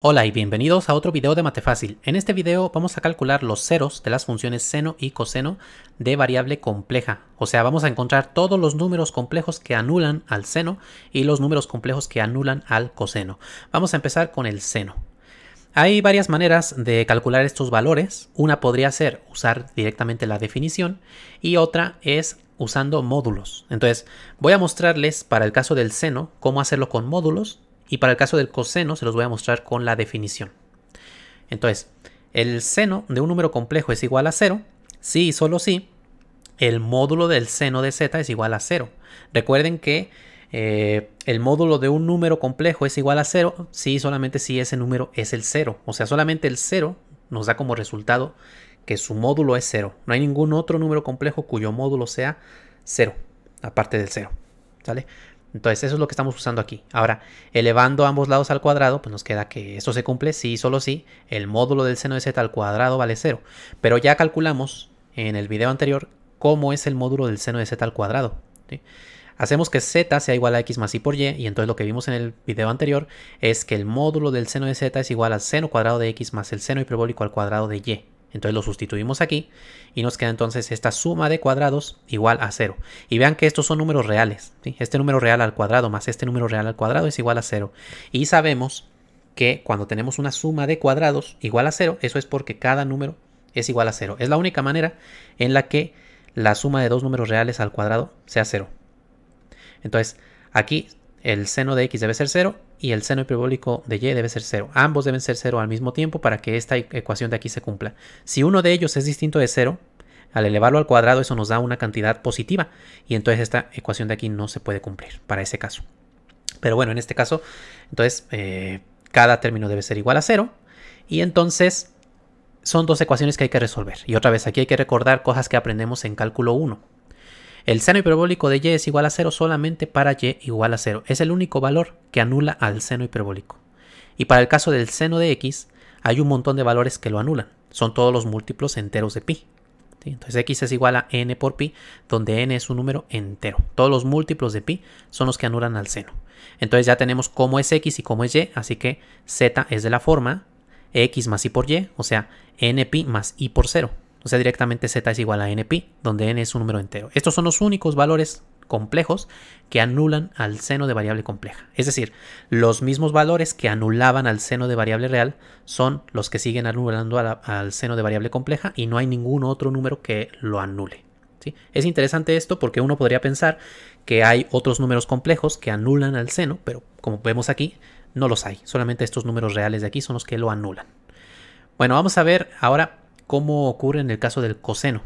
Hola y bienvenidos a otro video de Mate Fácil. En este video vamos a calcular los ceros de las funciones seno y coseno de variable compleja. O sea, vamos a encontrar todos los números complejos que anulan al seno y los números complejos que anulan al coseno. Vamos a empezar con el seno. Hay varias maneras de calcular estos valores. Una podría ser usar directamente la definición y otra es usando módulos. Entonces, voy a mostrarles para el caso del seno cómo hacerlo con módulos y para el caso del coseno se los voy a mostrar con la definición. Entonces, el seno de un número complejo es igual a 0 si y solo si el módulo del seno de z es igual a 0. Recuerden que eh, el módulo de un número complejo es igual a 0 si y solamente si ese número es el 0. O sea, solamente el 0 nos da como resultado que su módulo es 0. No hay ningún otro número complejo cuyo módulo sea 0, aparte del 0. ¿Sale? Entonces eso es lo que estamos usando aquí. Ahora, elevando ambos lados al cuadrado, pues nos queda que esto se cumple, y solo si, el módulo del seno de z al cuadrado vale 0. Pero ya calculamos en el video anterior cómo es el módulo del seno de z al cuadrado. Hacemos que z sea igual a x más y por y, y entonces lo que vimos en el video anterior es que el módulo del seno de z es igual al seno cuadrado de x más el seno hiperbólico al cuadrado de y. Entonces lo sustituimos aquí y nos queda entonces esta suma de cuadrados igual a 0. Y vean que estos son números reales. Este número real al cuadrado más este número real al cuadrado es igual a 0. Y sabemos que cuando tenemos una suma de cuadrados igual a 0, eso es porque cada número es igual a 0. Es la única manera en la que la suma de dos números reales al cuadrado sea 0. Entonces aquí el seno de x debe ser 0 y el seno hiperbólico de y debe ser 0. Ambos deben ser 0 al mismo tiempo para que esta e-, ecuación de aquí se cumpla. Si uno de ellos es distinto de 0, al elevarlo al cuadrado eso nos da una cantidad positiva y entonces esta ecuación de aquí no se puede cumplir para ese caso. Pero bueno, en este caso, entonces eh, cada término debe ser igual a 0 y entonces son dos ecuaciones que hay que resolver. Y otra vez, aquí hay que recordar cosas que aprendemos en cálculo 1. El seno hiperbólico de y es igual a 0 solamente para y igual a 0. Es el único valor que anula al seno hiperbólico. Y para el caso del seno de x, hay un montón de valores que lo anulan. Son todos los múltiplos enteros de pi. Entonces x es igual a n por pi, donde n es un número entero. Todos los múltiplos de pi son los que anulan al seno. Entonces ya tenemos cómo es x y cómo es y, así que z es de la forma x más y por y, o sea, n pi más i por 0 o sea directamente z es igual a npi, donde n es un número entero. Estos son los únicos valores complejos que anulan al seno de variable compleja. Es decir, los mismos valores que anulaban al seno de variable real son los que siguen anulando al seno de variable compleja y no hay ningún otro número que lo anule. ¿sí? Es interesante esto porque uno podría pensar que hay otros números complejos que anulan al seno, pero como vemos aquí, no los hay. Solamente estos números reales de aquí son los que lo anulan. Bueno, vamos a ver ahora ¿Cómo ocurre en el caso del coseno.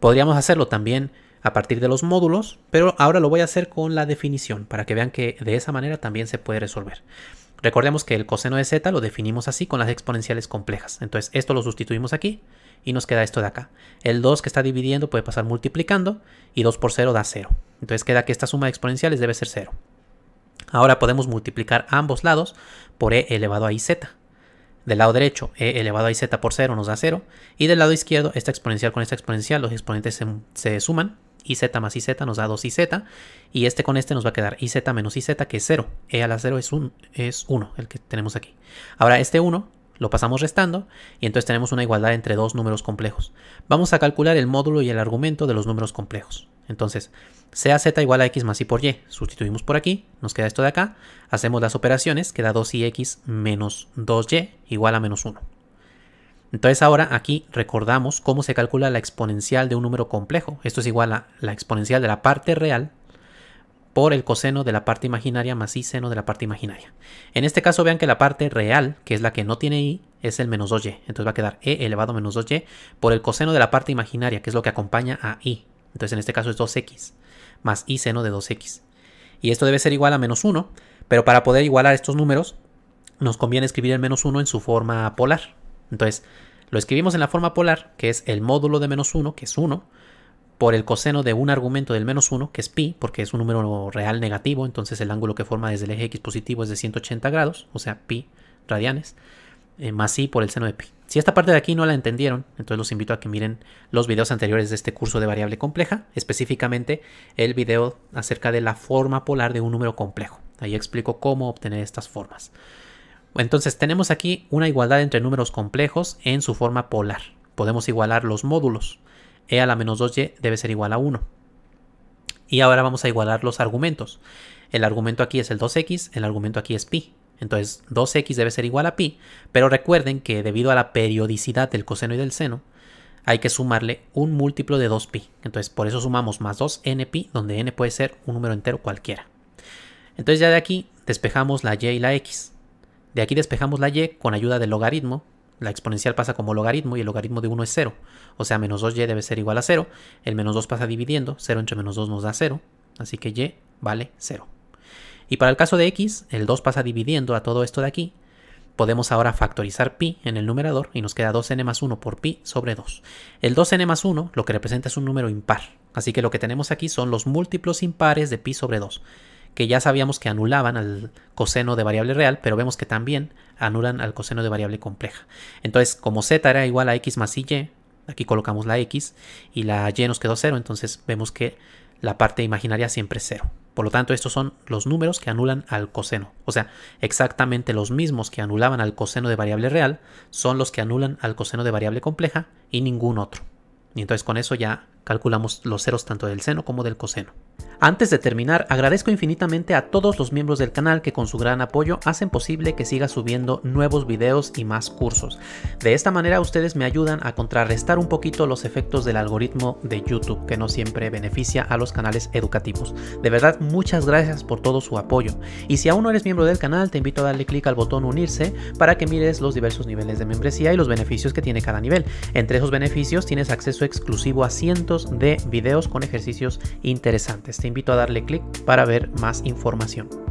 Podríamos hacerlo también a partir de los módulos, pero ahora lo voy a hacer con la definición para que vean que de esa manera también se puede resolver. Recordemos que el coseno de z lo definimos así con las exponenciales complejas. Entonces esto lo sustituimos aquí y nos queda esto de acá. El 2 que está dividiendo puede pasar multiplicando y 2 por 0 da 0. Entonces queda que esta suma de exponenciales debe ser 0. Ahora podemos multiplicar ambos lados por e elevado a iz. Del lado derecho, e elevado a iz por 0 nos da 0. Y del lado izquierdo, esta exponencial con esta exponencial, los exponentes se, suman suman. iz más iz nos da 2iz. Y este con este nos va a quedar iz menos z, que es 0. e a la 0 es, un, es 1, el que tenemos aquí. Ahora, este 1 lo pasamos restando y entonces tenemos una igualdad entre dos números complejos. Vamos a calcular el módulo y el argumento de los números complejos. Entonces, sea z igual a x más y por y. Sustituimos por aquí, nos queda esto de acá. Hacemos las operaciones, queda 2 x menos 2y igual a menos 1. Entonces ahora aquí recordamos cómo se calcula la exponencial de un número complejo. Esto es igual a la exponencial de la parte real por el coseno de la parte imaginaria más y seno de la parte imaginaria. En este caso vean que la parte real, que es la que no tiene y, es el menos 2y. Entonces va a quedar e elevado a menos 2y por el coseno de la parte imaginaria, que es lo que acompaña a y entonces en este caso es 2x más y seno de 2x. Y esto debe ser igual a menos 1, pero para poder igualar estos números nos conviene escribir el menos 1 en su forma polar. Entonces lo escribimos en la forma polar, que es el módulo de menos 1, que es 1, por el coseno de un argumento del menos 1, que es pi, porque es un número real negativo, entonces el ángulo que forma desde el eje x positivo es de 180 grados, o sea, pi radianes. Eh, más sí por el seno de pi. Si esta parte de aquí no la entendieron, entonces los invito a que miren los videos anteriores de este curso de variable compleja, específicamente el video acerca de la forma polar de un número complejo. Ahí explico cómo obtener estas formas. Entonces tenemos aquí una igualdad entre números complejos en su forma polar. Podemos igualar los módulos. e a la menos 2y debe ser igual a 1. Y ahora vamos a igualar los argumentos. El argumento aquí es el 2x, el argumento aquí es pi. Entonces 2x debe ser igual a pi, pero recuerden que debido a la periodicidad del coseno y del seno, hay que sumarle un múltiplo de 2pi. Entonces por eso sumamos más 2npi, donde n puede ser un número entero cualquiera. Entonces ya de aquí despejamos la y y la x. De aquí despejamos la y con ayuda del logaritmo. La exponencial pasa como logaritmo y el logaritmo de 1 es 0. O sea, menos 2y debe ser igual a 0. El menos 2 pasa dividiendo. 0 entre menos 2 nos da 0. Así que y vale 0. Y para el caso de x, el 2 pasa dividiendo a todo esto de aquí. Podemos ahora factorizar pi en el numerador y nos queda 2n más 1 por pi sobre 2. El 2n más 1 lo que representa es un número impar. Así que lo que tenemos aquí son los múltiplos impares de pi sobre 2, que ya sabíamos que anulaban al coseno de variable real, pero vemos que también anulan al coseno de variable compleja. Entonces, como z era igual a x más y, aquí colocamos la x y la y nos quedó 0, entonces vemos que la parte imaginaria siempre es cero. Por lo tanto, estos son los números que anulan al coseno. O sea, exactamente los mismos que anulaban al coseno de variable real son los que anulan al coseno de variable compleja y ningún otro. Y entonces con eso ya calculamos los ceros tanto del seno como del coseno. Antes de terminar, agradezco infinitamente a todos los miembros del canal que con su gran apoyo hacen posible que siga subiendo nuevos videos y más cursos. De esta manera ustedes me ayudan a contrarrestar un poquito los efectos del algoritmo de YouTube que no siempre beneficia a los canales educativos. De verdad, muchas gracias por todo su apoyo. Y si aún no eres miembro del canal, te invito a darle clic al botón unirse para que mires los diversos niveles de membresía y los beneficios que tiene cada nivel. Entre esos beneficios tienes acceso exclusivo a cientos de videos con ejercicios interesantes. Te invito a darle clic para ver más información.